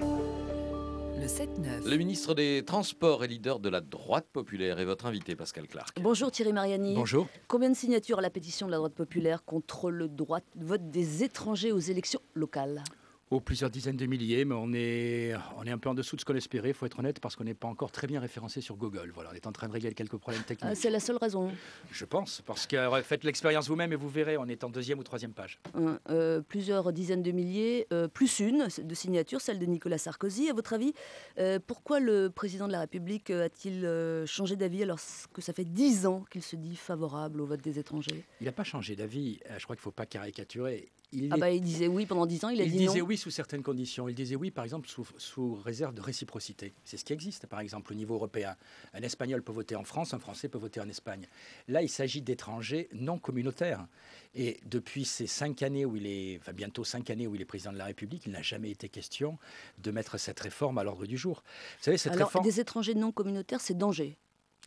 Le 7-9. Le ministre des Transports et leader de la droite populaire est votre invité, Pascal Clark. Bonjour Thierry Mariani. Bonjour. Combien de signatures à la pétition de la droite populaire contre le droit de vote des étrangers aux élections locales ou oh, plusieurs dizaines de milliers, mais on est, on est un peu en dessous de ce qu'on espérait, il faut être honnête, parce qu'on n'est pas encore très bien référencé sur Google. Voilà, on est en train de régler quelques problèmes euh, techniques. c'est la seule raison. Je pense, parce que faites l'expérience vous-même et vous verrez, on est en deuxième ou troisième page. Euh, plusieurs dizaines de milliers, euh, plus une de signatures, celle de Nicolas Sarkozy. À votre avis, pourquoi le président de la République a-t-il changé d'avis alors que ça fait dix ans qu'il se dit favorable au vote des étrangers Il n'a pas changé d'avis, je crois qu'il ne faut pas caricaturer. Il, ah bah, il disait oui pendant dix ans, il a dit disait non. oui sous certaines conditions. Il disait oui, par exemple, sous, réserve de réciprocité. C'est ce qui existe, par exemple, au niveau européen. Un Espagnol peut voter en France, un Français peut voter en Espagne. Là, il s'agit d'étrangers non communautaires. Et depuis ces cinq années où il est, enfin bientôt cinq années où il est président de la République, il n'a jamais été question de mettre cette réforme à l'ordre du jour. Vous savez, cette Alors, réforme... des étrangers non communautaires, c'est danger.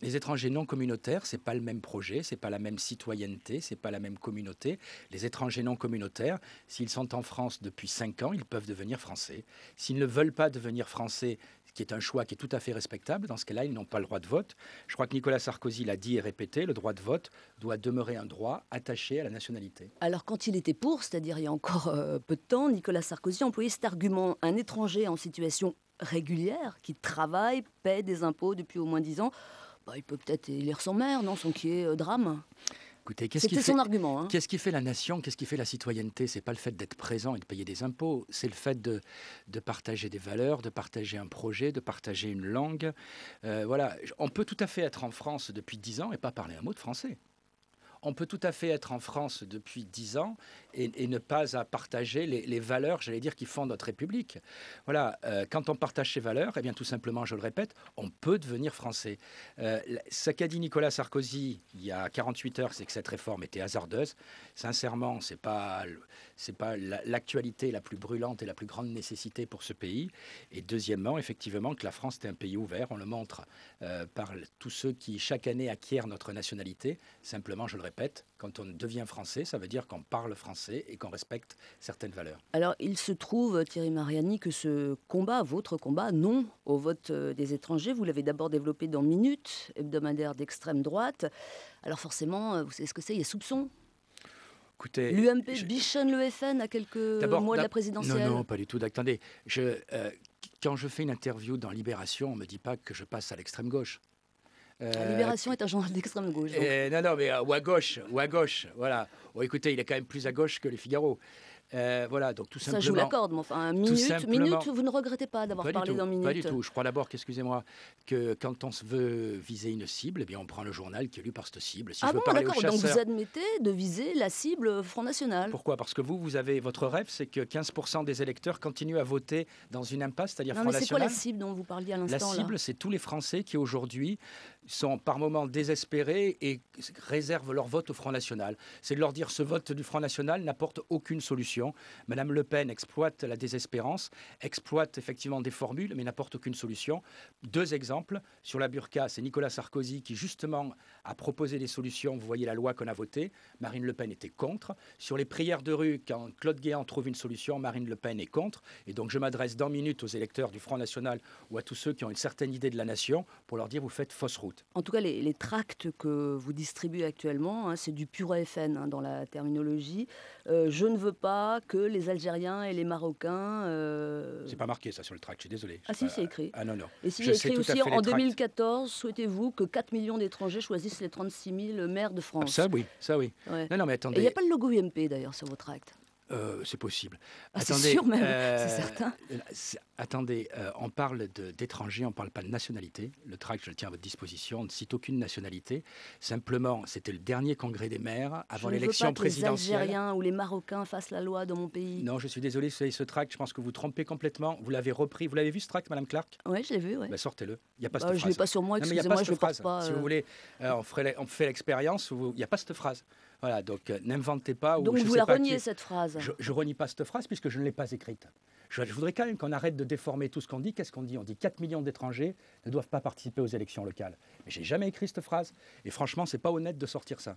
Les étrangers non communautaires, ce n'est pas le même projet, ce n'est pas la même citoyenneté, ce n'est pas la même communauté. Les étrangers non communautaires, s'ils sont en France depuis 5 ans, ils peuvent devenir français. S'ils ne veulent pas devenir français, ce qui est un choix qui est tout à fait respectable, dans ce cas-là, ils n'ont pas le droit de vote. Je crois que Nicolas Sarkozy l'a dit et répété, le droit de vote doit demeurer un droit attaché à la nationalité. Alors quand il était pour, c'est-à-dire il y a encore euh, peu de temps, Nicolas Sarkozy employait cet argument un étranger en situation régulière qui travaille, paie des impôts depuis au moins 10 ans bah, il peut peut-être élire son maire, non Sans qui est euh, drame. Écoutez, qu'est-ce qui fait, son argument. Hein. Qu'est-ce qui fait la nation Qu'est-ce qui fait la citoyenneté C'est pas le fait d'être présent et de payer des impôts. C'est le fait de, partager des valeurs, de partager un projet, de partager une langue. Euh, voilà, on peut tout à fait être en France depuis dix ans et pas parler un mot de français on peut tout à fait être en France depuis dix ans et, ne pas partager les, valeurs, j'allais dire, qui font notre République. Voilà, euh, quand on partage ces valeurs, eh bien tout simplement, je le répète, on peut devenir français. Euh, ce qu'a dit Nicolas Sarkozy il y a 48 heures, c'est que cette réforme était hasardeuse. Sincèrement, c'est pas c'est pas l'actualité la, plus brûlante et la plus grande nécessité pour ce pays. Et deuxièmement, effectivement, que la France est un pays ouvert, on le montre euh, par tous ceux qui chaque année acquièrent notre nationalité. Simplement, je le répète, quand on devient français, ça veut dire qu'on parle français et qu'on respecte certaines valeurs. Alors, il se trouve, Thierry Mariani, que ce combat, votre combat, non au vote euh, des étrangers, vous l'avez d'abord développé dans Minutes, hebdomadaire d'extrême droite. Alors, forcément, euh, vous savez ce que c'est Il y a soupçon l'UMP bichonne le FN à quelques mois de la présidentielle. Non, non, pas du tout. Attendez, euh, quand je fais une interview dans Libération, on ne me dit pas que je passe à l'extrême gauche. Euh, La Libération est un journal d'extrême gauche. Eh, non, non, mais euh, ou à gauche, ou à gauche, voilà. Bon, écoutez, il est quand même plus à gauche que les Figaro. Euh, voilà, donc tout ça, simplement. Ça, je vous l'accorde, mais enfin, minute, minute, vous ne regrettez pas d'avoir parlé d'un minute. Pas du tout. Je crois d'abord qu'excusez-moi, que quand on se veut viser une cible, eh bien, on prend le journal qui est lu par cette cible. ah je bon, d'accord. Donc vous admettez de viser la cible Front National. Pourquoi Parce que vous, vous avez votre rêve, c'est que 15% des électeurs continuent à voter dans une impasse, c'est-à-dire Front mais C'est quoi la cible dont vous parliez à l'instant La cible, c'est tous les Français qui aujourd'hui sont par moments désespérés et réservent leur vote au Front National. C'est de leur dire ce vote du Front National n'apporte aucune solution. Madame Le Pen exploite la désespérance, exploite effectivement des formules, mais n'apporte aucune solution. Deux exemples. Sur la burqa, c'est Nicolas Sarkozy qui, justement, a proposé des solutions. Vous voyez la loi qu'on a votée. Marine Le Pen était contre. Sur les prières de rue, quand Claude Guéant trouve une solution, Marine Le Pen est contre. Et donc, je m'adresse dans minutes aux électeurs du Front National ou à tous ceux qui ont une certaine idée de la nation pour leur dire vous faites fausse route. En tout cas, les, tracts que vous distribuez actuellement, hein, c'est du pur FN hein, dans la terminologie. Euh, je ne veux pas que les Algériens et les Marocains. Euh, c'est pas marqué ça sur le tract, je suis désolé. Ah si, c'est écrit. Ah non, non. Et si aussi en 2014, souhaitez-vous que 4 millions d'étrangers choisissent les 36 000 maires de ah, France Ça oui, ça oui. Non, non, mais attendez. Il n'y a pas le logo UMP d'ailleurs sur votre acte. Euh, c'est possible. Ah, c'est sûr même, euh, c'est certain. Euh, attendez, on parle d'étrangers, on ne parle pas de nationalité. Le tract, je le tiens à votre disposition, on ne cite aucune nationalité. Simplement, c'était le dernier congrès des maires avant l'élection présidentielle. Que les Algériens ou les Marocains fassent la loi dans mon pays. Non, je suis désolé, ce, ce tract, je pense que vous trompez complètement. Vous l'avez repris. Vous l'avez vu ce tract, Madame Clark Oui, je l'ai vu. Ouais. Bah, sortez-le. Il n'y bah, a pas cette phrase. Je ne l'ai pas sur moi, excusez-moi, je ne le pas. Si vous voulez, on, on fait l'expérience, il n'y a pas cette phrase. Voilà, donc euh, n'inventez pas. Ou donc je vous la reniez cette phrase Je ne renie pas cette phrase puisque je ne l'ai pas écrite. Je, voudrais quand même qu'on arrête de déformer tout ce qu'on dit. Qu'est-ce qu'on dit On dit 4 millions d'étrangers ne doivent pas participer aux élections locales. Mais j'ai jamais écrit cette phrase. Et franchement, c'est pas honnête de sortir ça.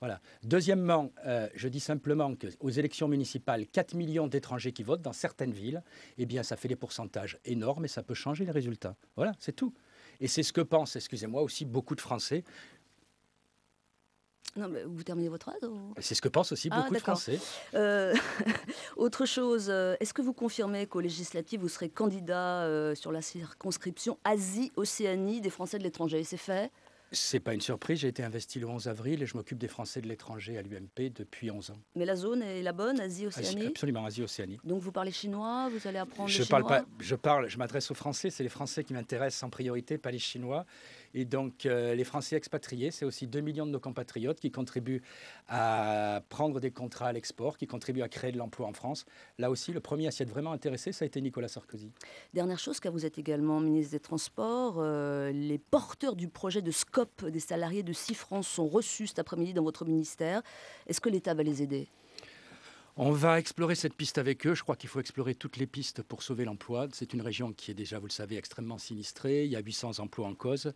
Voilà. Deuxièmement, euh, je dis simplement qu'aux élections municipales, 4 millions d'étrangers qui votent dans certaines villes, eh bien, ça fait des pourcentages énormes et ça peut changer les résultats. Voilà, c'est tout. Et c'est ce que pensent, excusez-moi, aussi beaucoup de Français vous terminez votre phrase C'est ce que pensent aussi ah, beaucoup de Français. Euh, autre chose, euh, est-ce que vous confirmez qu'au législatif, vous serez candidat euh, sur la circonscription Asie-Océanie des Français de l'étranger Et C'est fait c'est pas une surprise, j'ai été investi le 11 avril et je m'occupe des Français de l'étranger à l'UMP depuis 11 ans. Mais la zone est la bonne, Asie-Océanie Absolument, Asie-Océanie. Donc vous parlez chinois, vous allez apprendre je parle chinois. Pas, je parle, je m'adresse aux Français, c'est les Français qui m'intéressent en priorité, pas les Chinois. Et donc, euh, les Français expatriés, c'est aussi 2 millions de nos compatriotes qui contribuent à prendre des contrats à l'export, qui contribuent à créer de l'emploi en France. Là aussi, le premier à vraiment intéressé, ça a été Nicolas Sarkozy. Dernière chose, car vous êtes également ministre des Transports, euh, les porteurs du projet de scope des salariés de 6 France sont reçus cet après-midi dans votre ministère. Est-ce que l'État va les aider on va explorer cette piste avec eux. Je crois qu'il faut explorer toutes les pistes pour sauver l'emploi. C'est une région qui est déjà, vous le savez, extrêmement sinistrée. Il y a 800 emplois en cause. Euh,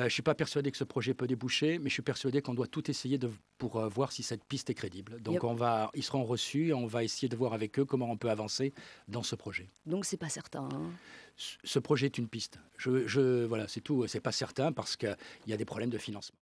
je ne suis pas persuadé que ce projet peut déboucher, mais je suis persuadé qu'on doit tout essayer de, pour euh, voir si cette piste est crédible. Donc on va, ils seront reçus, et on va essayer de voir avec eux comment on peut avancer dans ce projet. Donc c'est pas certain. Hein. ce projet est une piste. Je, je voilà, c'est tout. C'est pas certain parce qu'il y a des problèmes de financement.